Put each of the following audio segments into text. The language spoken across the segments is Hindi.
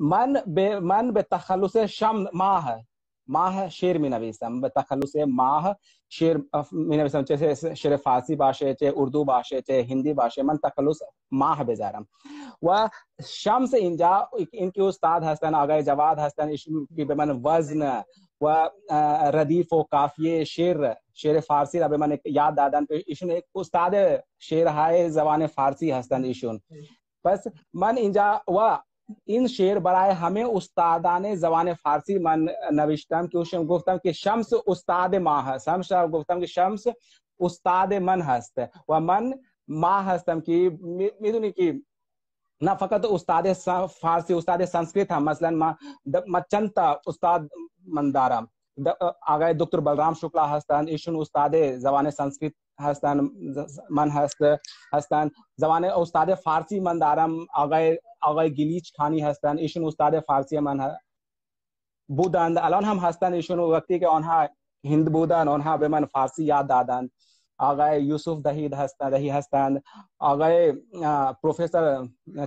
मन बे मन बेतखलुस शम माह माह शेर में नबीसम बेतखलुस माह शेर में नबीसम जैसे शेर फारसी भाषे चे उर्दू भाषे चे हिंदी भाषे मन तखलुस माह बेजारम व शम से इंजा इनके उस्ताद हसन आगे जवाद हसन मन वजन व रदीफ व काफिये शेर शेर फारसी रबे मन याद दादन पे इशुन एक उस्ताद शेर हाय जवान फारसी हसन इशुन बस मन इंजा व इन शेर बराए हमें उस्तादा ने जबान फारसी नविश्तम की गुफ्तम की शम्स उस्ताद माह शम्स गुफ्तम की शम्स उस्ताद मन हस्त व मन मा हस्तम की मिदुनी की न फकत उस्ताद फारसी उस्ताद संस्कृत है मसलन मचंता उस्ताद मंदारम आगे डॉक्टर बलराम शुक्ला हस्तान ईशुन उस्तादे जवाने संस्कृत हस्तान मन हस्त हस्तान जवाने उस्तादे फारसी मन दारम आगे आगे गिलीच खानी हस्तान ईशुन उस्तादे फारसी मन बुदन अलन हम हस्तान ईशुन व्यक्ति के ओनहा हिंद बुदन ओनहा बेमन फारसी याद दादन आगे यूसुफ दहीद हस्तान दही हस्तान आगे प्रोफेसर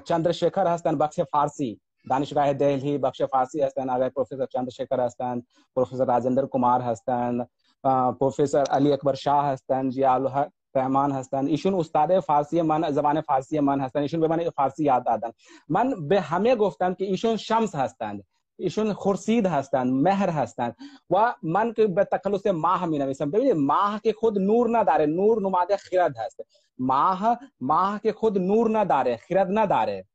चंद्रशेखर हस्तान बक्से फारसी دانشگاه دهلی بخش فارسی هستند آقای پروفسور چندرشکر هستند پروفسور راجندر کمار هستند پروفسور علی اکبر شاه هستند جیالوها رحمان هستند ایشون استاد فارسی من زبان فارسی من هستند ایشون به من فارسی یاد دادند. من به همه گفتم که ایشون شمس هستند ایشون خورشید هستند مهر هستند و من که به تخلص ماه می نویسم ببینید ماه که خود نور نداره نور نماد خرد هست ماه ماه که خود نور نداره خرد نداره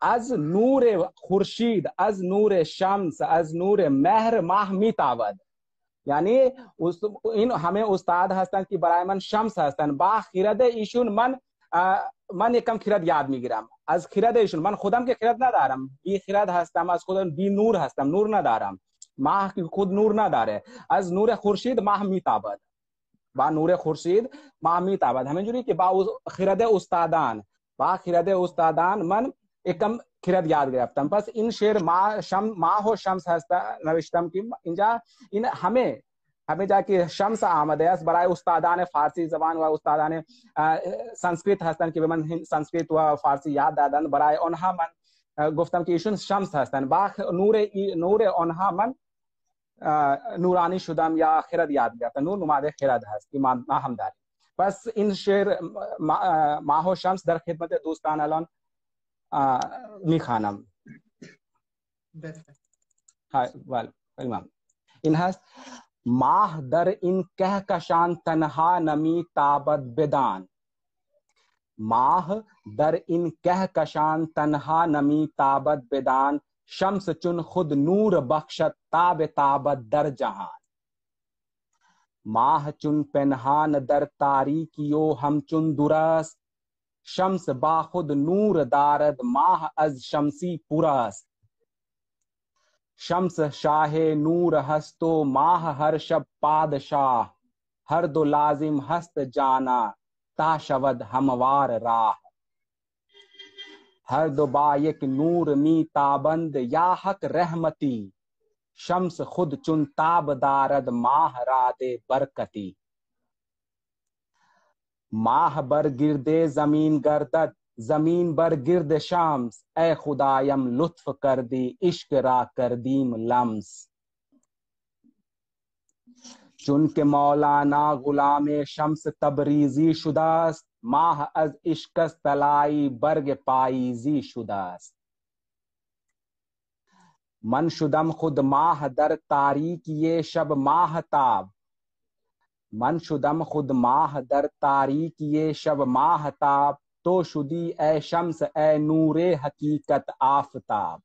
از نور خورشید از نور شمس از نور مهر ماه میتابد یعنی این همه استاد هستند که برای من شمس هستند با خیرد ایشون من من یکم خیرد یاد میگیرم از خیرد ایشون من خودم که خیرد ندارم بی خیرد هستم از خودم بی نور هستم نور ندارم ماه خود نور نداره از نور خورشید ماه میتابد با نور خورشید ماه میتابد همینجوری که با خیرد استادان با خیرد استادان من एकम खिरद याद गया गिरफ्तम बस इन शेर मा शम मा हो शम्स हस्ता नविष्टम की इन जा इन हमें हमें जाके शम्स आमद है बरए उस्तादान फारसी जबान व उस्तादान संस्कृत हस्तन की विमन संस्कृत व फारसी याद दादन बरए ओनहा मन गुफ्तम की इशुन शम्स हस्तन बाख नूर नूर ओनहा मन नूरानी शुदम या खिरद याद गया गिरफ्तम नूर नुमाद खिरद हस्त इमाम हमदारी बस इन शेर माहो शम्स दर खिदमत दोस्तान अलोन Mikhanam. Hi, well, well, ma'am. In has माह दर इन कह कशान तनहा नमी ताबत बेदान माह दर इन कह कशान तनहा नमी ताबत बेदान शम्स चुन खुद नूर बख्शत ताब ताबत दर जहान माह चुन पेनहान दर तारी कियो हम चुन दुरस्त शम्स बाखुद नूर दारद माह अज शमसी पुरस शम्स शाहे नूर हस्तो माह हर शब पादशाह हर दो लाजिम हस्त जाना ताशवद हमवार राह हर दो बायक नूर मी ताबंद या हक रहमती शम्स खुद चुन ताब दारद माह रादे बरकती माह बर गिरदे जमीन गर्दत जमीन बर गिरद शाम्स ए खुदायम लुत्फ कर दी इश्क रा कर दीम लम्स चुन के मौलाना गुलाम शम्स तबरीजी शुदास माह अज इश्क तलाई बर्ग पाईजी शुदास मन शुदम खुद माह दर तारीख ये शब माहताब मन शुदम खुद माह दर तारीख ये शब माह ताब तो शुदी ए शम्स ए नूरे हकीकत आफताब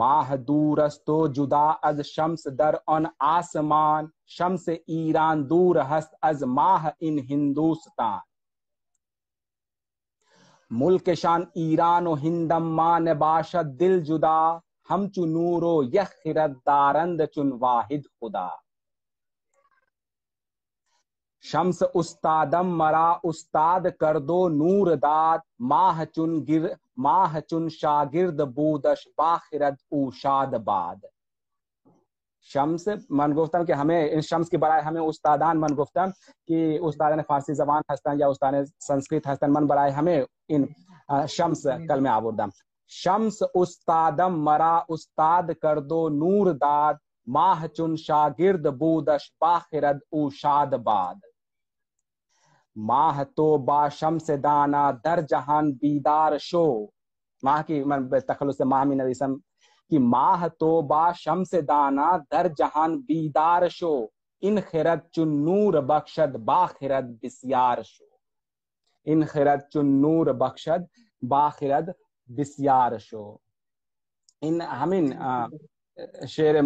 माह दूरस्तो जुदा अज शम्स दर अन आसमान शम्स ईरान दूर हस्त अज माह इन हिंदुस्तान मुल्क शान ईरान हिंदम मान बाशद दिल जुदा हम चुनूरो यह खिरत दारंद चुन वाहिद खुदा शम्स उस्तादम मरा उस्ताद कर दो नूर दाद माह चुन गिर माह चुन शागिर्द बूदश बाखिरद उशाद बाद शम्स गुफ्तम के हमें इन शम्स के बराए हमें उस्तादान मन गुफ्तम कि उस्ताद फारसी जबान हस्तन या उस्ताद ने संस्कृत हस्तन मन बराए हमें इन शम्स कल में आबुदम शम्स उस्तादम मरा उस्ताद कर दो नूर दाद माह चुन शागिर्द बूदश बाखिरद उशाद बाद माह तो बाशम से दाना दर जहान बीदार शो माह की तखल से माह मीन इसम की माह तो बाशम से दाना दर जहान बीदार शो इन खिरत चुन्नूर बख्शद बाखिरत बिस्यार शो इन खिरत चुन्नूर बख्शद बाखिरत बिस्यार शो इन हमिन शेर